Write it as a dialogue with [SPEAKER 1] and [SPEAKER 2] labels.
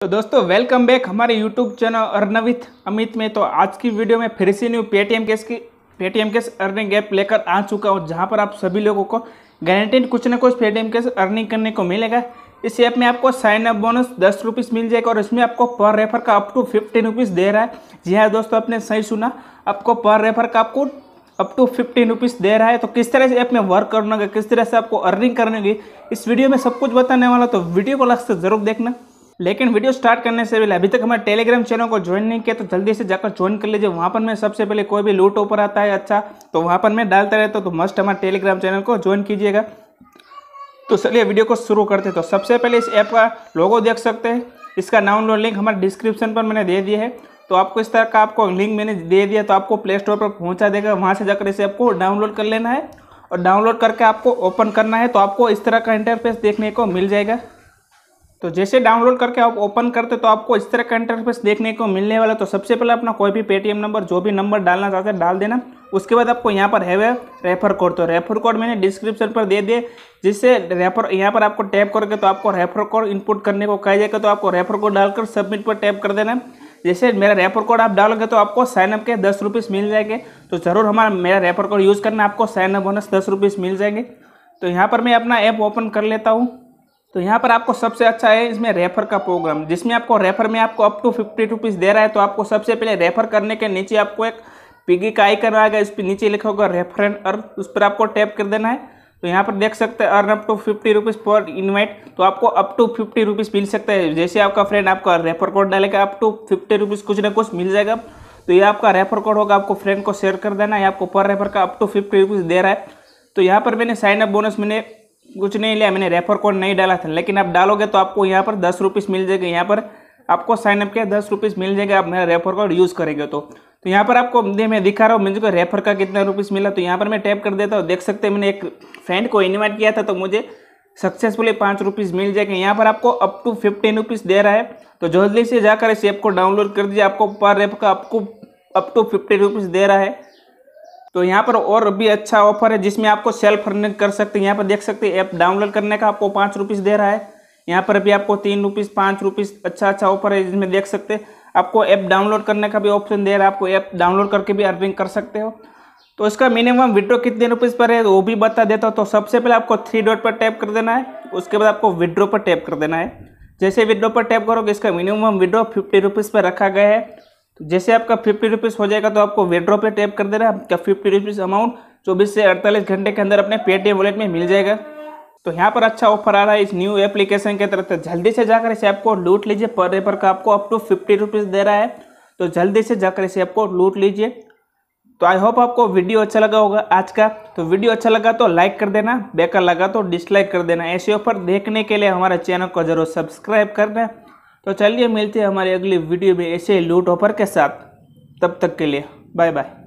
[SPEAKER 1] तो दोस्तों welcome back हमारे यूट्यूब चैनल अर्नविथ अमित में तो आज की वीडियो में फिर से न्यू पेटीएम केस की पेटीएम केस अर्निंग ऐप लेकर आ चुका हूँ जहाँ पर आप सभी लोगों को गारंटेड कुछ ना कुछ पेटीएम केस अर्निंग करने को मिलेगा इस ऐप में आपको साइन अप बोनस दस रुपीज़ मिल जाएगा और इसमें आपको पर रेफर का अप टू फिफ्टीन रुपीज़ दे रहा है जी हाँ दोस्तों आपने सही सुना आपको पर रेफर का आपको अप टू फिफ्टीन रुपीज़ दे रहा है तो किस तरह से ऐप में वर्क करना किस तरह से आपको अर्निंग करनी होगी इस वीडियो में सब कुछ बताने वाला तो वीडियो को लास्ट से जरूर देखना लेकिन वीडियो स्टार्ट करने से पहले अभी तक हमारे टेलीग्राम चैनल को ज्वाइन नहीं किया तो जल्दी से जाकर ज्वाइन कर लीजिए वहाँ पर मैं सबसे पहले कोई भी लूट ऊपर आता है अच्छा तो वहाँ पर मैं डालता रहता हूँ तो मस्ट हमारे टेलीग्राम चैनल को ज्वाइन कीजिएगा तो चलिए वीडियो को शुरू करते तो सबसे पहले इस ऐप का लोगो देख सकते हैं इसका डाउनलोड लिंक हमारे डिस्क्रिप्शन पर मैंने दे दिया है तो आपको इस तरह का आपको लिंक मैंने दे दिया तो आपको प्ले स्टोर पर पहुँचा देगा वहाँ से जाकर इसे आपको डाउनलोड कर लेना है और डाउनलोड करके आपको ओपन करना है तो आपको इस तरह का इंटरफेस देखने को मिल जाएगा तो जैसे डाउनलोड करके आप ओपन करते तो आपको इस तरह का इंटरफेस देखने को मिलने वाला तो सबसे पहले अपना कोई भी पेटीएम नंबर जो भी नंबर डालना चाहते हैं डाल देना उसके बाद आपको यहाँ पर है रेफर कोड तो रेफर कोड मैंने डिस्क्रिप्शन पर दे दिए जिससे रेफर यहाँ पर आपको टैप करके तो आपको रेफर कोड इनपुट करने को कहा जाएगा तो आपको रेफर कोड डालकर सबमिट पर टैप कर देना जैसे मेरा रेफर कोड आप डालोगे तो आपको साइनअप के दस रुपीज़ मिल जाएंगे तो ज़रूर हमारा मेरा रेफर कोड यूज़ करना आपको साइनअप बोनस दस रुपीज़ मिल जाएंगे तो यहाँ पर मैं अपना ऐप ओपन कर लेता हूँ तो यहाँ पर आपको सबसे अच्छा है इसमें रेफर का प्रोग्राम जिसमें आपको रेफर में आपको अप टू फिफ्टी रुपीज़ दे रहा है तो आपको सबसे पहले रेफर करने के नीचे आपको एक पिगी का आइकन आएगा इस पर नीचे लिखा होगा रेफर एंड अर्न उस पर आपको टैप कर देना है तो यहाँ पर देख सकते हैं earn up to fifty rupees per invite तो आपको अप टू फिफ्टी रुपीज़ मिल सकता है जैसे आपका फ्रेंड आपका रेफर कोड डालेगा अप टू फिफ्टी रुपीज़ कुछ ना कुछ मिल जाएगा तो ये आपका रेफर कोड होगा आपको फ्रेंड को शेयर कर देना है आपको पर रेफर का अप टू फिफ्टी रुपीज़ दे रहा है तो यहाँ पर मैंने साइन अप बोनस मैंने कुछ नहीं लिया मैंने रेफर कोड नहीं डाला था लेकिन आप डालोगे तो आपको यहाँ पर दस रुपीज़ मिल जाएगा यहाँ पर आपको साइनअप किया दस रुपीज़ मिल जाएगा आप मेरा रेफर कोड यूज़ करेंगे तो तो यहाँ पर आपको मैं दिखा रहा हूँ मुझे रेफर का कितना रुपीज़ मिला तो यहाँ पर मैं टैप कर देता हूँ देख सकते हैं मैंने एक फ्रेंड को इन्वाइट किया था तो मुझे सक्सेसफुली पाँच रुपीज़ मिल जाएगा यहाँ पर आपको अप टू फिफ्टीन रुपीज़ दे रहा है तो जल्दी से जाकर इस ऐप को डाउनलोड कर दीजिए आपको पर रेप का आपको अप टू फिफ्टी रुपीज़ दे रहा है तो यहाँ पर और भी अच्छा ऑफर है जिसमें आपको सेल्फ अर्निंग कर सकते हैं यहाँ पर देख सकते हैं ऐप डाउनलोड करने का आपको पाँच रुपीज़ दे रहा है यहाँ पर भी आपको तीन रुपीज़ पाँच रुपीज़ अच्छा अच्छा ऑफर है जिसमें देख सकते हैं आपको ऐप डाउनलोड करने का भी ऑप्शन दे रहा है आपको ऐप डाउनलोड करके भी अर्निंग कर सकते हो तो इसका मिनिमम विड्रो कितने रुपीज़ पर है वो भी बता देता हूँ तो सबसे पहले आपको थ्री डॉट पर टैप कर देना है उसके बाद आपको विड्रो पर टैप कर देना है जैसे विड्रो पर टैप करोगे इसका मिनिमम विड्रो फिफ्टी रुपीज़ पर रखा गया है तो जैसे आपका फिफ्टी रुपीज़ हो जाएगा तो आपको विड्रॉ पे टैप कर देना आपका फिफ्टी रुपीज़ अमाउंट चौबीस से अड़तालीस घंटे के अंदर अपने पेटीएम वॉलेट में मिल जाएगा तो यहाँ पर अच्छा ऑफर आ रहा है इस न्यू एप्लीकेशन के तरफ से तो जल्दी से जाकर इसे आपको लूट लीजिए पर रेपर का आपको अप टू फिफ्टी रुपीज़ दे रहा है तो जल्दी से जाकर इसे आपको लूट लीजिए तो आई होप आपको वीडियो अच्छा लगा होगा आज का तो वीडियो अच्छा लगा तो लाइक कर देना बेकार लगा तो डिसलाइक कर देना ऐसे ऑफर देखने के लिए हमारे चैनल को जरूर सब्सक्राइब करना तो चलिए मिलते हैं हमारी अगली वीडियो में ऐसे लूट ऑफर के साथ तब तक के लिए बाय बाय